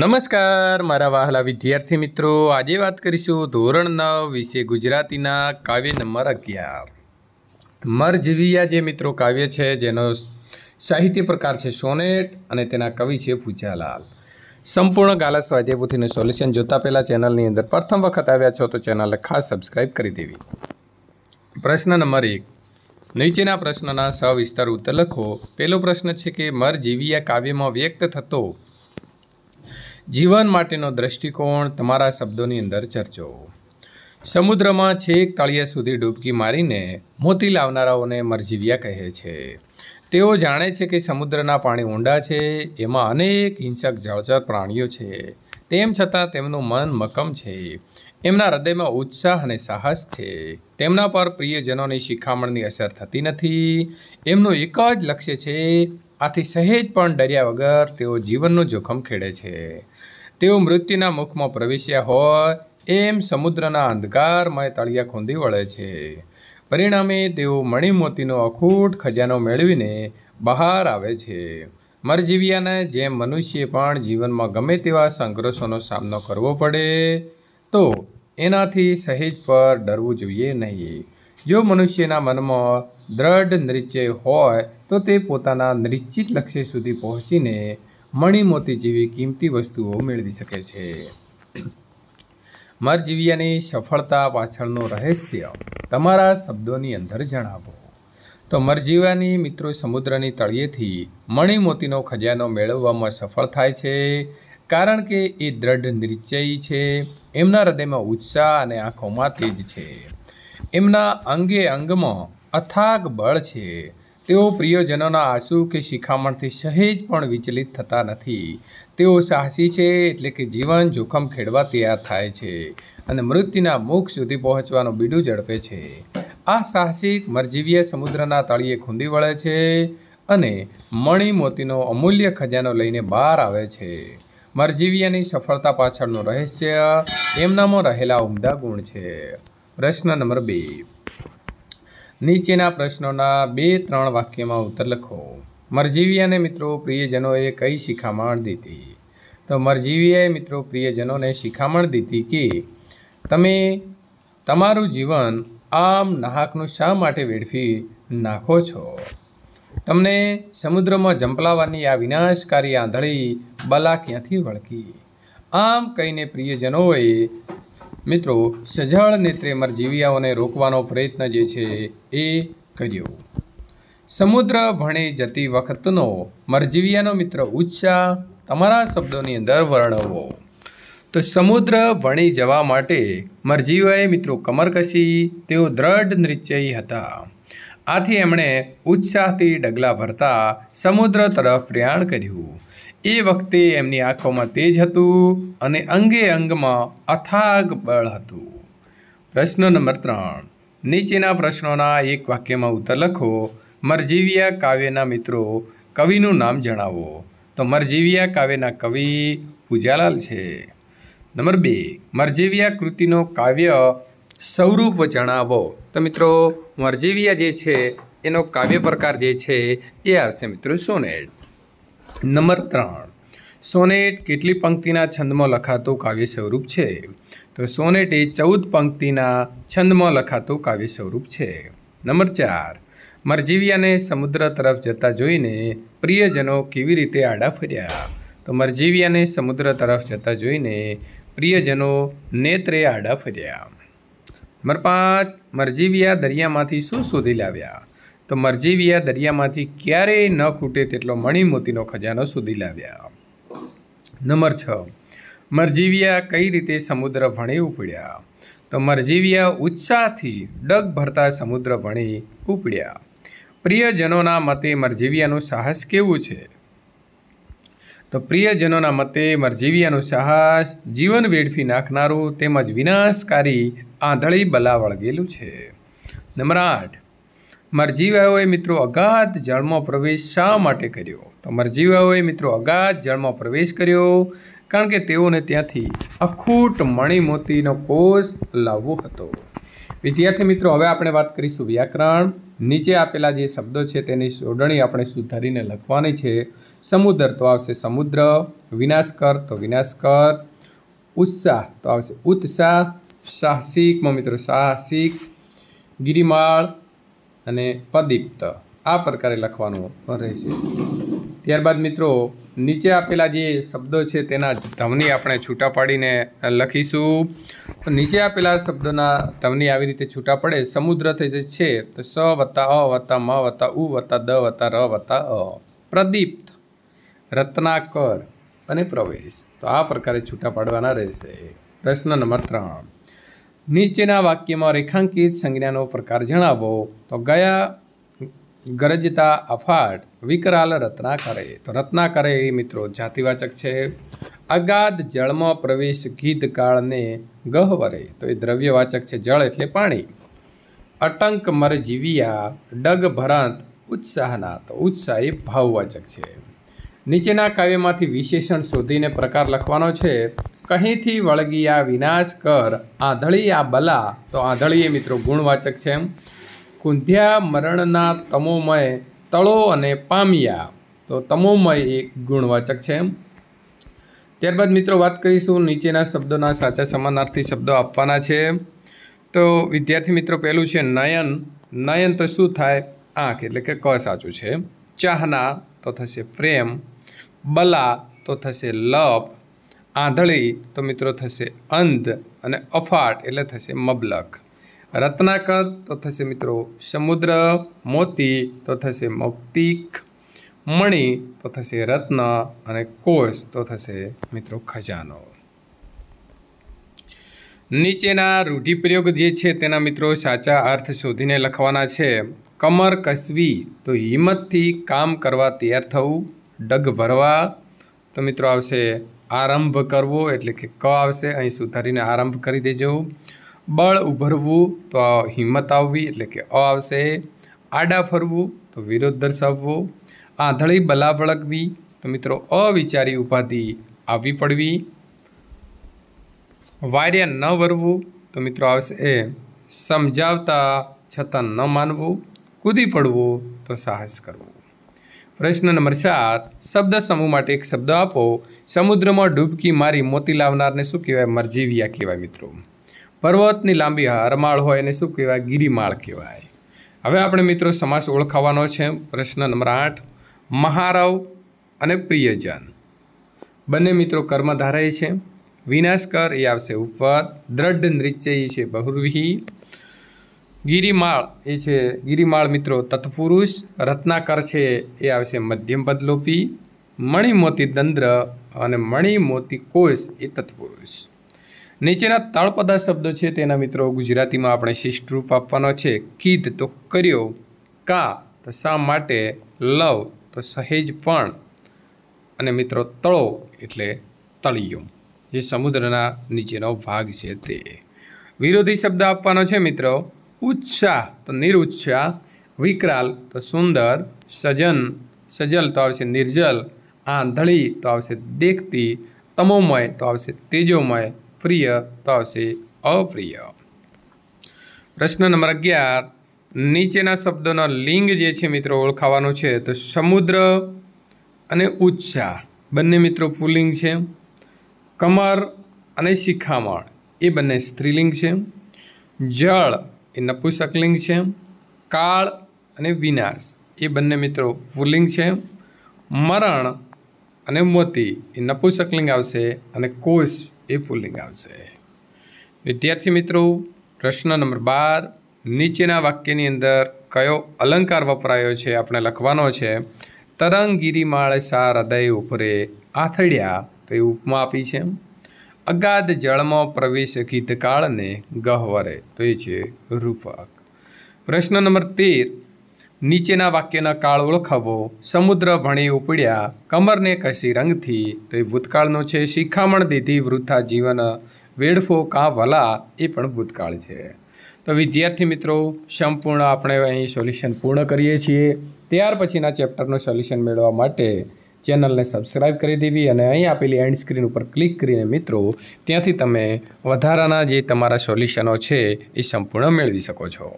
નમસ્કાર મારા વહાલા વિદ્યાર્થી મિત્રો આજે વાત કરીશું ધોરણ નવ વિશે ગુજરાતીના કાવ્ય નંબર અગિયાર મરજીવિયા જે મિત્રો કાવ્ય છે જેનો સાહિત્ય પ્રકાર છે સોનેટ અને તેના કવિ છે પૂજાલાલ સંપૂર્ણ ગાલા સ્વાધ્યાયપોથીનું સોલ્યુશન જોતા પહેલાં ચેનલની અંદર પ્રથમ વખત આવ્યા છો તો ચેનલને ખાસ સબસ્ક્રાઇબ કરી દેવી પ્રશ્ન નંબર એક નીચેના પ્રશ્નના સવિસ્તાર ઉત્તર લખો પહેલો પ્રશ્ન છે કે મરજીવિયા કાવ્યમાં વ્યક્ત થતો જીવન માટેનો દ્રષ્ટિકોણ તમારા શબ્દોની અંદર ચર્ચો સમુદ્રમાં છેક તળિયે સુધી ડૂબકી મારીને મોતી લાવનારાઓને મરજીવિયા કહે છે તેઓ જાણે છે કે સમુદ્રના પાણી ઊંડા છે એમાં અનેક હિંસક જળચર પ્રાણીઓ છે તેમ છતાં તેમનું મન મક્કમ છે એમના હૃદયમાં ઉત્સાહ અને સાહસ છે તેમના પર પ્રિયજનોની શિખામણની અસર થતી નથી એમનું એક જ લક્ષ્ય છે આથી સહેજ પણ ડર્યા વગર તેઓ જીવનનું જોખમ ખેડે છે તેઓ મૃત્યુના મુખમાં પ્રવેશ્યા હોય એમ સમુદ્રના અંધકારમય તળિયા ખૂંદી વળે છે પરિણામે તેઓ મણિમોતીનો અખૂટ ખજાનો મેળવીને બહાર આવે છે મરજીવિયાને જેમ મનુષ્ય પણ જીવનમાં ગમે તેવા સંઘર્ષોનો સામનો કરવો પડે તો એનાથી સહેજ પર ડરવું જોઈએ નહીં જો મનુષ્યના મનમાં દ્રઢ નિશ્ચય હોય તો તે પોતાના નિશ્ચિત લક્ષ્ય સુધી પહોંચીને મણિમોતી જેવી કિંમતી વસ્તુઓ મેળવી શકે છે મરજીવીયાની સફળતા પાછળનું રહસ્ય તમારા શબ્દોની અંદર જણાવો તો મરજીવાની મિત્રો સમુદ્રની તળિયેથી મણિમોતીનો ખજાનો મેળવવામાં સફળ થાય છે કારણ કે એ દ્રઢ નિશ્ચયી છે એમના હૃદયમાં ઉત્સાહ અને આંખોમાં તેજ છે એમના અંગે અંગમાં અથાગ બળ છે તેઓ પ્રિયજનોના આંસુ કે શિખામણથી સહેજ પણ વિચલિત થતા નથી તેઓ સાહસી છે એટલે કે જીવન જોખમ ખેડવા તૈયાર થાય છે અને મૃત્યુના મુખ સુધી પહોંચવાનું બીડું ઝડપે છે આ સાહસિક મરજીવીય સમુદ્રના તળિયે ખૂંદી વળે છે અને મણી મોતીનો અમૂલ્ય ખજાનો લઈને બહાર આવે છે મરજીવીયાની સફળતા પાછળનું રહસ્ય એમનામાં રહેલા ઉમદા ગુણ છે પ્રશ્ન નંબર બે નીચેના પ્રશ્નોના બે ત્રણ વાક્યમાં ઉત્તર લખો મરજીવિયાને મિત્રો પ્રિયજનોએ કઈ શિખામણ દીધી તો મરજીવીએ મિત્રો પ્રિયજનોને શિખામણ દીધી કે તમે તમારું જીવન આમ નાહકનું શા માટે વેડફી નાખો છો તમને સમુદ્રમાં ઝંપલાવાની આ વિનાશકારી આંધળી બલા ક્યાંથી વળકી આમ કહીને પ્રિયજનોએ મિત્રો સજળ નેત્રે મરજીવિયાઓને રોકવાનો પ્રયત્ન જે છે એ કર્યો સમુદ્ર ભણે જતી વખતનો મરજીવિયાનો મિત્ર ઉત્સાહ તમારા શબ્દોની અંદર વર્ણવો તો સમુદ્ર ભણી જવા માટે મરજીવાએ મિત્રો કમર કસી તેઓ દ્રઢ નિશ્ચયી હતા આથી એમણે ઉત્સાહથી ડગલા ભરતા સમુદ્ર તરફ પ્રયાણ કર્યું એ વખતે એમની આંખોમાં તેજ હતું અને અંગે અંગમાં અથાગ બળ હતું પ્રશ્ન નંબર ત્રણ નીચેના પ્રશ્નોના એક વાક્યમાં ઉત્તર લખો મરજીવિયા કાવ્યના મિત્રો કવિનું નામ જણાવો તો મરજીવિયા કાવ્યના કવિ પૂજાલાલ છે નંબર બે મરજીવિયા કૃતિનો કાવ્ય સ્વરૂપ જણાવો તો મિત્રો મરજીવિયા જે છે એનો કાવ્ય પ્રકાર જે છે એ આવશે મિત્રો સોનેટ નંબર ત્રણ સોનેટ કેટલી પંક્તિના છંદમાં લખાતું કાવ્ય સ્વરૂપ છે તો સોનેટ એ ચૌદ પંક્તિના છંદમાં લખાતું કાવ્ય સ્વરૂપ છે નંબર ચાર મરજીવિયાને સમુદ્ર તરફ જતા જોઈને પ્રિયજનો કેવી રીતે આડા ફર્યા તો મરજીવિયાને સમુદ્ર તરફ જતા જોઈને પ્રિયજનો નેત્રે આડા ફર્યા નંબર પાંચ મરજીવિયા દરિયામાંથી શું શોધી લાવ્યા તો મરજીવિયા દરિયામાંથી ક્યારેય ન ખૂટે તેટલો મણિમોતીનો ખજાનો શોધી લાવ્યા નંબર છ મરજીવિયા કઈ રીતે સમુદ્ર ભણે ઉપડ્યા તો મરજીવિયા ઉત્સાહથી ડગ ભરતા સમુદ્ર ભણી ઉપડ્યા પ્રિયજનોના મતે મરજીવિયાનું સાહસ કેવું છે તો પ્રિયજનોના મતે મરજીવિયાનું સાહસ જીવન વેડફી નાખનારું તેમજ વિનાશકારી આંધળી બલા વળગેલું છે નંબર આઠ મારા જીવાઓએ મિત્રો અગાધ જળમાં પ્રવેશ શા માટે કર્યો તો મારા જીવાઓએ મિત્રો અગાધ જળમાં પ્રવેશ કર્યો કારણ કે તેઓને ત્યાંથી અખૂટ મણિમોતીનો કોષ લાવવો હતો વિદ્યાર્થી મિત્રો હવે આપણે વાત કરીશું વ્યાકરણ નીચે આપેલા જે શબ્દો છે તેની જોડણી આપણે સુધારીને લખવાની છે સમુદ્ર તો આવશે સમુદ્ર વિનાશકર તો વિનાશકર ઉત્સાહ તો આવશે ઉત્સાહ સાહસિકમાં મિત્રો સાહસિક ગિરિમાળ અને પ્રદીપ્ત આ પ્રકારે લખવાનું રહેશે ત્યારબાદ મિત્રો નીચે આપેલા જે શબ્દો છે તેના ધમની આપણે છૂટા પાડીને લખીશું તો નીચે આપેલા શબ્દોના ધમની આવી રીતે છૂટા પડે સમુદ્ર જે છે તો સ વત્તા અ વત્તા મ વત્તા ઉ વત્તા દ વત્તા ર વત્તા અ પ્રદીપ્ત રત્નાકર અને પ્રવેશ તો આ પ્રકારે છૂટા પાડવાના રહેશે પ્રશ્ન નંબર ત્રણ નીચેના વાક્યમાં રેખાંકિત સંજ્ઞાનો પ્રકાર જણાવો તો ગયા ગરજતા અફાટ વિકરાલ રત્ના કરે તો રત્ના કરે એ મિત્રો જાતિવાચક છે અગાધ જળમાં પ્રવેશ ગીધ ગીતકાળને ગહવરે તો એ દ્રવ્યવાચક છે જળ એટલે પાણી અટંક મર જીવિયા ડગ ભરાંત ઉત્સાહના તો ઉત્સાહ એ ભાવવાચક છે નીચેના કાવ્યમાંથી વિશેષણ શોધીને પ્રકાર લખવાનો છે કહીંથી આ વિનાશ કર આંધળી આ બલા તો આંધળીએ એ મિત્રો ગુણવાચક છે એમ કુંધ્યા મરણના તમોમય તળો અને પામ્યા તો તમોમય એક ગુણવાચક છે એમ ત્યારબાદ મિત્રો વાત કરીશું નીચેના શબ્દોના સાચા સમાનાર્થી શબ્દો આપવાના છે તો વિદ્યાર્થી મિત્રો પહેલું છે નયન નયન તો શું થાય આંખ એટલે કે ક સાચું છે ચાહના તો થશે પ્રેમ બલા તો થશે લપ આંધળી તો મિત્રો થશે અંધ અને અફાટ એટલે થશે મબલક રત્નાકર તો થશે મિત્રો સમુદ્ર મોતી તો થશે મૌક્તિક મણિ તો થશે રત્ન અને કોષ તો થશે મિત્રો ખજાનો નીચેના રૂઢિપ્રયોગ જે છે તેના મિત્રો સાચા અર્થ શોધીને લખવાના છે કમર કસવી તો હિંમતથી કામ કરવા તૈયાર થવું ડગ ભરવા તો મિત્રો આવશે આરંભ કરવો એટલે કે ક આવશે અહીં સુધારીને આરંભ કરી દેજો બળ ઉભરવું તો હિંમત આવવી એટલે કે અ આવશે આડા ફરવું તો વિરોધ દર્શાવવો આંધળી બલા વળગવી તો મિત્રો અવિચારી ઉપાધિ આવવી પડવી વાર્યા ન વરવું તો મિત્રો આવશે એ સમજાવતા છતાં ન માનવું કૂદી પડવું તો સાહસ કરવું પ્રશ્ન નંબર સાત શબ્દ સમૂહ માટે એક શબ્દ આપો સમુદ્રમાં ડૂબકી મારી મોતી લાવનારને શું કહેવાય મરજીવિયા કહેવાય મિત્રો પર્વતની લાંબી હરમાળ હોય એને શું કહેવાય ગિરિમાળ કહેવાય હવે આપણે મિત્રો સમાસ ઓળખાવાનો છે પ્રશ્ન નંબર આઠ મહારવ અને પ્રિયજન બંને મિત્રો કર્મધારય છે વિનાશકર એ આવશે ઉપર દ્રઢ નૃત્ય છે બહુર્વી ગિરિમાળ એ છે ગિરિમાળ મિત્રો તત્પુરુષ રત્નાકર છે એ આવશે મધ્યમ પદલોપી મણિમોતી દંદ્ર અને મણિમોતી કોષ એ તત્પુરુષ નીચેના તળપદા શબ્દો છે તેના મિત્રો ગુજરાતીમાં આપણે રૂપ આપવાનો છે કીધ તો કર્યો કા તો શા માટે લવ તો સહેજ પણ અને મિત્રો તળો એટલે તળિયો જે સમુદ્રના નીચેનો ભાગ છે તે વિરોધી શબ્દ આપવાનો છે મિત્રો ઉચ્છા તો નિરુચ્છા વિકરાલ તો સુંદર સજન સજલ તો આવશે નિર્જલ આંધળી તો આવશે દેખતી તમોમય તો આવશે તેજોમય પ્રિય તો આવશે અપ્રિય પ્રશ્ન નંબર અગિયાર નીચેના શબ્દોનો લિંગ જે છે મિત્રો ઓળખાવાનો છે તો સમુદ્ર અને ઉત્સાહ બંને મિત્રો પુલિંગ છે કમર અને શિખામણ એ બંને સ્ત્રીલિંગ છે જળ એ નપુસકલિંગ છે કાળ અને વિનાશ એ બંને મિત્રો પુલ્લિંગ છે મરણ અને મોતી એ નપુસકલિંગ આવશે અને કોષ એ પુલ્લિંગ આવશે વિદ્યાર્થી મિત્રો પ્રશ્ન નંબર બાર નીચેના વાક્યની અંદર કયો અલંકાર વપરાયો છે આપણે લખવાનો છે તરંગીરી માળે સાર હૃદય ઉપરે આથડ્યા તો ઉપમા આપી છે અગાધ જળમાં પ્રવેશ ગીતકાળને ગહવરે તો એ છે રૂપક પ્રશ્ન નંબર તેર નીચેના વાક્યના કાળ ઓળખાવો સમુદ્ર ભણી ઉપડ્યા કમરને કસી રંગથી તો એ ભૂતકાળનો છે શિખામણ દીધી વૃથા જીવન વેડફો કાં વલા એ પણ ભૂતકાળ છે તો વિદ્યાર્થી મિત્રો સંપૂર્ણ આપણે અહીં સોલ્યુશન પૂર્ણ કરીએ છીએ ત્યાર પછીના ચેપ્ટરનું સોલ્યુશન મેળવવા માટે ચેનલને સબસ્ક્રાઇબ કરી દેવી અને અહીં આપેલી એન્ડ સ્ક્રીન ઉપર ક્લિક કરીને મિત્રો ત્યાંથી તમે વધારાના જે તમારા સોલ્યુશનો છે એ સંપૂર્ણ મેળવી શકો છો